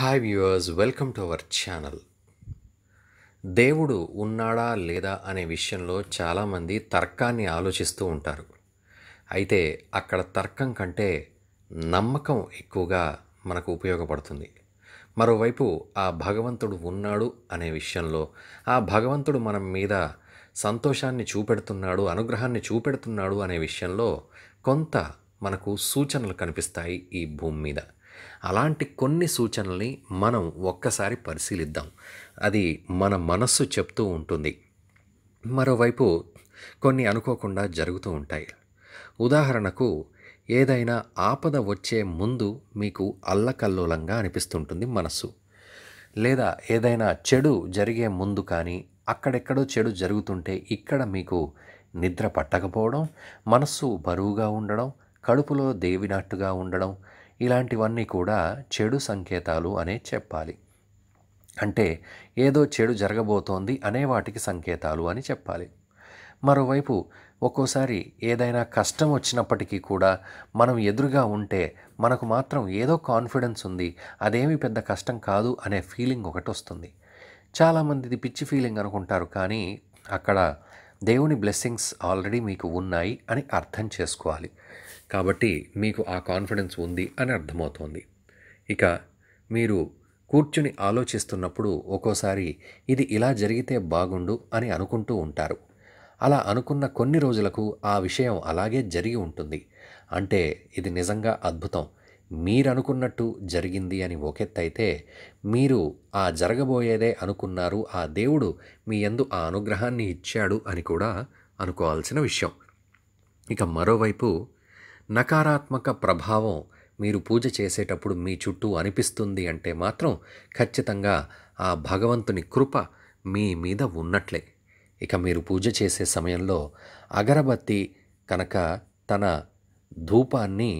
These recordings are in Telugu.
hi viewers welcome to our channel దేవుడు ఉన్నాడా లేదా అనే విషయంలో చాలామంది తర్కాన్ని ఆలోచిస్తూ ఉంటారు అయితే అక్కడ తర్కం కంటే నమ్మకం ఎక్కువగా మనకు ఉపయోగపడుతుంది మరోవైపు ఆ భగవంతుడు ఉన్నాడు అనే విషయంలో ఆ భగవంతుడు మనం మీద సంతోషాన్ని చూపెడుతున్నాడు అనుగ్రహాన్ని చూపెడుతున్నాడు అనే విషయంలో కొంత మనకు సూచనలు కనిపిస్తాయి ఈ భూమి మీద అలాంటి కొన్ని సూచనల్ని మనం ఒక్కసారి పరిశీలిద్దాం అది మన మనస్సు చెప్తూ ఉంటుంది మరోవైపు కొన్ని అనుకోకుండా జరుగుతూ ఉంటాయి ఉదాహరణకు ఏదైనా ఆపద వచ్చే ముందు మీకు అల్లకల్లోలంగా అనిపిస్తుంటుంది మనస్సు లేదా ఏదైనా చెడు జరిగే ముందు కానీ అక్కడెక్కడో చెడు జరుగుతుంటే ఇక్కడ మీకు నిద్ర పట్టకపోవడం మనస్సు బరువుగా ఉండడం కడుపులో దేవినట్టుగా ఉండడం ఇలాంటివన్నీ కూడా చెడు సంకేతాలు అనే చెప్పాలి అంటే ఏదో చెడు జరగబోతోంది అనే వాటికి సంకేతాలు అని చెప్పాలి మరోవైపు ఒక్కోసారి ఏదైనా కష్టం వచ్చినప్పటికీ కూడా మనం ఎదురుగా ఉంటే మనకు మాత్రం ఏదో కాన్ఫిడెన్స్ ఉంది అదేమి పెద్ద కష్టం కాదు అనే ఫీలింగ్ ఒకటి వస్తుంది చాలామంది ఇది పిచ్చి ఫీలింగ్ అనుకుంటారు కానీ అక్కడ దేవుని బ్లెస్సింగ్స్ ఆల్రెడీ మీకు ఉన్నాయి అని అర్థం చేసుకోవాలి కాబట్టి మీకు ఆ కాన్ఫిడెన్స్ ఉంది అని అర్థమవుతోంది ఇక మీరు కూర్చుని ఆలోచిస్తున్నప్పుడు ఒక్కోసారి ఇది ఇలా జరిగితే బాగుండు అని అనుకుంటూ ఉంటారు అలా అనుకున్న కొన్ని రోజులకు ఆ విషయం అలాగే జరిగి ఉంటుంది అంటే ఇది నిజంగా అద్భుతం మీరనుకున్నట్టు జరిగింది అని ఒకెత్తైతే మీరు ఆ జరగబోయేదే అనుకున్నారు ఆ దేవుడు మీ ఎందు ఆ అనుగ్రహాన్ని ఇచ్చాడు అని కూడా అనుకోవాల్సిన విషయం ఇక మరోవైపు నకారాత్మక ప్రభావం మీరు పూజ చేసేటప్పుడు మీ చుట్టూ అనిపిస్తుంది అంటే మాత్రం ఖచ్చితంగా ఆ భగవంతుని కృప మీ మీద ఉన్నట్లే ఇక మీరు పూజ చేసే సమయంలో అగరబత్తి కనుక తన ధూపాన్ని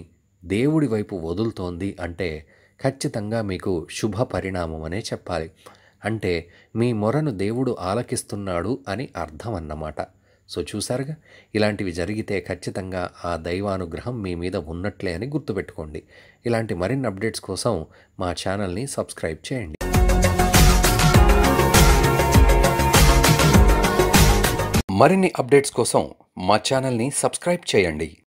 దేవుడి వైపు వదులుతోంది అంటే ఖచ్చితంగా మీకు శుభ పరిణామం అనే చెప్పాలి అంటే మీ మొరను దేవుడు ఆలకిస్తున్నాడు అని అర్థం అన్నమాట సో చూసారుగా ఇలాంటివి జరిగితే ఖచ్చితంగా ఆ దైవానుగ్రహం మీ మీద ఉన్నట్లే అని గుర్తుపెట్టుకోండి ఇలాంటి మరిన్ని అప్డేట్స్ కోసం మా ఛానల్ని సబ్స్క్రైబ్ చేయండి మరిన్ని అప్డేట్స్ కోసం మా ఛానల్ని సబ్స్క్రైబ్ చేయండి